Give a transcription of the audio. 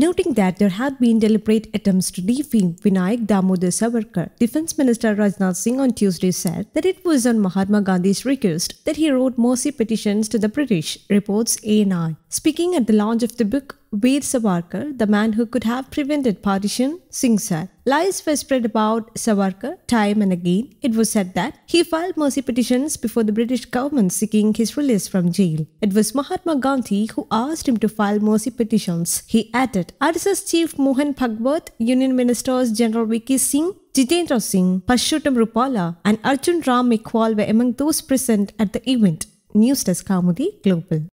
noting that there had been deliberate attempts to defame Vinayak Damodar Savarkar. Defense Minister Rajnath Singh on Tuesday said that it was on Mahatma Gandhi's request that he wrote mercy petitions to the British, reports ANI. Speaking at the launch of the book Veer Savarkar, the man who could have prevented partition, Singh said, Lies were spread about Savarkar time and again. It was said that he filed mercy petitions before the British government seeking his release from jail. It was Mahatma Gandhi who asked him to file mercy petitions. He added, RSS Chief Mohan Bhagwat, Union Ministers General Vicky Singh, Jitendra Singh, Pashuttam Rupala and Arjun Ram Mekwal were among those present at the event. News Desk Kamudi Global.